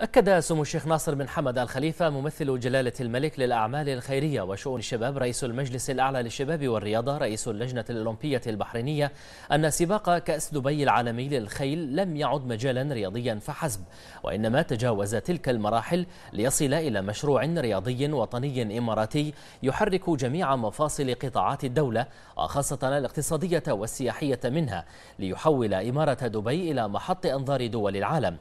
أكد سمو الشيخ ناصر بن حمد الخليفة ممثل جلالة الملك للأعمال الخيرية وشؤون الشباب رئيس المجلس الأعلى للشباب والرياضة رئيس اللجنة الأولمبية البحرينية أن سباق كأس دبي العالمي للخيل لم يعد مجالا رياضيا فحسب وإنما تجاوز تلك المراحل ليصل إلى مشروع رياضي وطني إماراتي يحرك جميع مفاصل قطاعات الدولة وخاصة الاقتصادية والسياحية منها ليحول إمارة دبي إلى محط أنظار دول العالم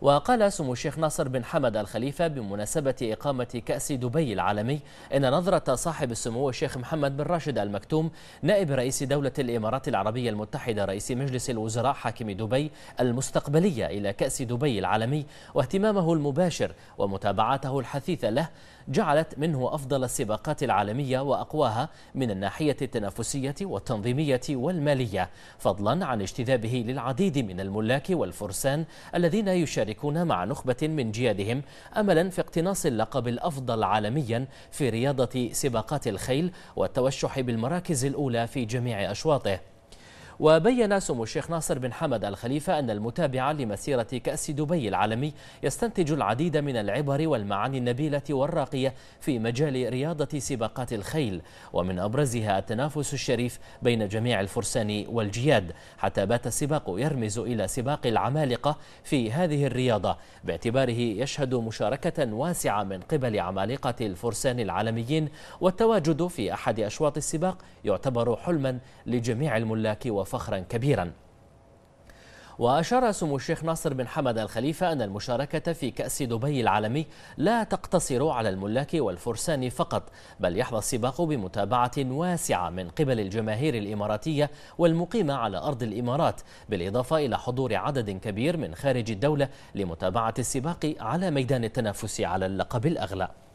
وقال سمو الشيخ ناصر بن حمد الخليفة بمناسبة إقامة كأس دبي العالمي إن نظرة صاحب السمو الشيخ محمد بن راشد المكتوم نائب رئيس دولة الإمارات العربية المتحدة رئيس مجلس الوزراء حاكم دبي المستقبلية إلى كأس دبي العالمي واهتمامه المباشر ومتابعته الحثيثة له جعلت منه أفضل السباقات العالمية وأقواها من الناحية التنافسية والتنظيمية والمالية فضلا عن اجتذابه للعديد من الملاك والفرسان الذين يشاركون مع نخبة من جيادهم أملا في اقتناص اللقب الأفضل عالميا في رياضة سباقات الخيل والتوشح بالمراكز الأولى في جميع أشواطه وبين سمو الشيخ ناصر بن حمد الخليفة أن المتابعة لمسيرة كأس دبي العالمي يستنتج العديد من العبر والمعاني النبيلة والراقية في مجال رياضة سباقات الخيل ومن أبرزها التنافس الشريف بين جميع الفرسان والجياد حتى بات السباق يرمز إلى سباق العمالقة في هذه الرياضة باعتباره يشهد مشاركة واسعة من قبل عمالقة الفرسان العالميين والتواجد في أحد أشواط السباق يعتبر حلما لجميع الملاك وفرسان وفخرا كبيرا وأشار سمو الشيخ ناصر بن حمد الخليفة أن المشاركة في كأس دبي العالمي لا تقتصر على الملاك والفرسان فقط بل يحظى السباق بمتابعة واسعة من قبل الجماهير الإماراتية والمقيمة على أرض الإمارات بالإضافة إلى حضور عدد كبير من خارج الدولة لمتابعة السباق على ميدان التنافس على اللقب الأغلى